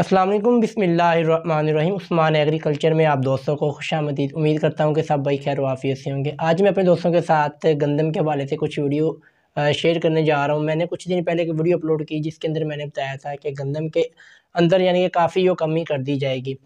असलम बिसमीम उस्मान एग्रीकल्चर में आप दोस्तों को खुश आमदीद उम्मीद करता हूँ कि सब भाई खैर वाफियत से होंगे आज मैं अपने दोस्तों के साथ गंदम के हवाले से कुछ वीडियो शेयर करने जा रहा हूँ मैंने कुछ दिन पहले एक वीडियो अपलोड की जिसके अंदर मैंने बताया था कि गंदम के अंदर यानी कि काफ़ी जो कमी कर दी जाएगी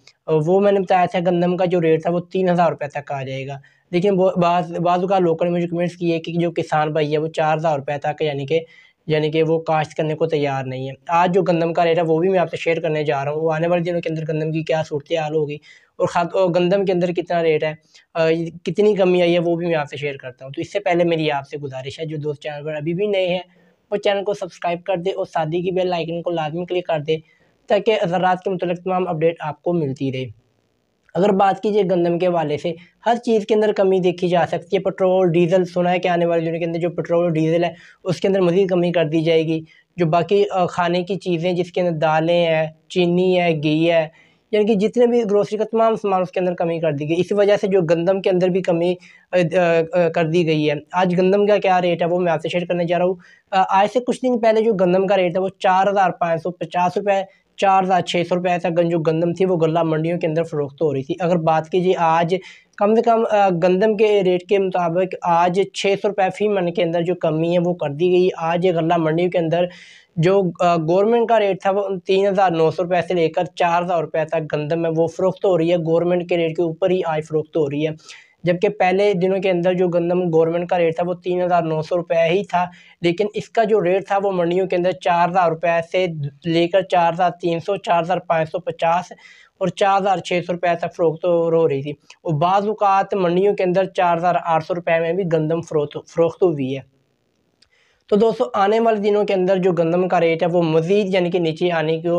वो मैंने बताया था गंदम का जो रेट था वो तीन हज़ार रुपये तक आ जाएगा लेकिन बाज़ बाज़ का लोकल मुझे कमेंट्स किए कि जो किसान भाई है वो चार हज़ार रुपये तक यानी कि यानी कि वो काश्त करने को तैयार नहीं है आज जो गंदम का रेट है वो भी मैं आपसे शेयर करने जा रहा हूँ वो आने वाले दिनों के अंदर गंदम की क्या सूरत हाल होगी और खाद गंदम के अंदर कितना रेट है आ, कितनी कमी आई है वो भी मैं आपसे शेयर करता हूँ तो इससे पहले मेरी आपसे गुजारिश है जो दोस्त चैनल पर अभी भी नए हैं वो चैनल को सब्सक्राइब कर दे और शादी की बेल आइकन को लाजमी क्लिक कर दे ताकि ज़रात के मतलब तमाम अपडेट आपको मिलती रहे अगर बात कीजिए गंदम के वाले से हर चीज़ के अंदर कमी देखी जा सकती है पेट्रोल डीजल सुना है कि आने वाले दिनों के अंदर जो पेट्रोल डीजल है उसके अंदर मज़ीद कमी कर दी जाएगी जो बाकी खाने की चीज़ें जिसके अंदर दालें हैं चीनी है घी है यानी कि जितने भी ग्रोसरी का तमाम सामान उसके अंदर कमी कर दी गई इसी वजह से जो गंदम के अंदर भी कमी कर दी गई है आज गंदम का क्या रेट है वो मैं आपसे शेयर करने जा रहा हूँ आज से कुछ दिन पहले जो गंदम का रेट है वो चार हज़ार पाँच सौ पचास रुपये चार हज़ार छः सौ रुपये तक था जो गंदम थी वो गला मंडियों के अंदर फरोख्त हो रही थी अगर बात की आज कम से कम गंदम के रेट के मुताबिक आज छः सौ रुपये फ़ी मन के अंदर जो कमी है वो कर दी गई आज ये गला मंडियों के अंदर जो गवर्नमेंट का रेट था वो तीन हज़ार नौ सौ रुपये से लेकर चार हज़ार रुपये तक गंदम है वो फरोख्त हो रही है गवर्नमेंट के रेट के ऊपर ही आज फरोख्त हो रही है जबकि पहले दिनों के अंदर जो गंदम गवर्नमेंट का रेट था वो तीन हज़ार नौ सौ रुपये ही था लेकिन इसका जो रेट था वो मंडियों के अंदर चार हज़ार रुपये से लेकर चार हज़ार तीन सौ चार हज़ार पाँच सौ पचास और चार हज़ार छः सौ रुपये तक फ़रोख्त तो हो रही थी और बाज़ात मंडियों के अंदर चार हज़ार आठ सौ रुपये में भी गंदम फ़रोख्त हुई है तो दोस्तों आने वाले दिनों के अंदर जो गंदम का रेट है वो मज़ीद यानी कि नीचे आने को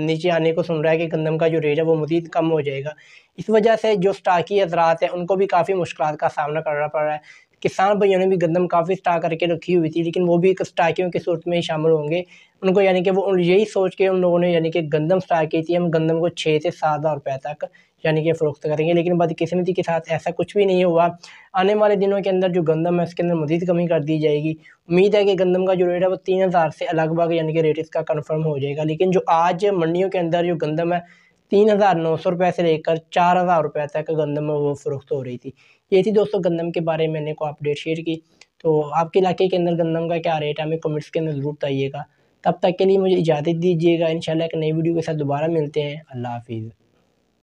नीचे आने को सुन रहा है कि गंदम का जो रेट है वो मज़ीद कम हो जाएगा इस वजह से जो स्टाकी हजरात हैं उनको भी काफ़ी मुश्किल का सामना करना पड़ रहा है किसान भाइयों ने भी गंदम काफ़ी स्टा करके रखी हुई थी लेकिन वो भी एक स्टाकियों की सूरत में ही शामिल होंगे उनको यानी कि वो यही सोच के उन लोगों ने यानी कि गंदम स्टा की थी हम गंदम को छः से सात हज़ार रुपये तक यानी कि फ़रोख्त करेंगे लेकिन बदकिस्मती के साथ ऐसा कुछ भी नहीं हुआ आने वाले दिनों के अंदर जो गंदम है उसके अंदर मजीद कमी कर दी जाएगी उम्मीद है कि गंदम का जो रेट है वो तीन हज़ार से अलग भाग यानी कि रेट इसका कन्फर्म हो जाएगा लेकिन जो आज मंडियों के अंदर जो गंदम है तीन हज़ार नौ सौ रुपये से लेकर चार हज़ार रुपये तक गंदम वो फरोख्त हो रही थी ये थी दोस्तों गंदम के बारे में मैंने को अपडेट शेयर की तो आपके इलाके के अंदर गंदम का क्या रेट है हमें कमेंट्स के अंदर ज़रूर बताइएगा तब तक के लिए मुझे इजाज़त दीजिएगा इन एक नई वीडियो के साथ दोबारा मिलते हैं अल्लाह हाफिज़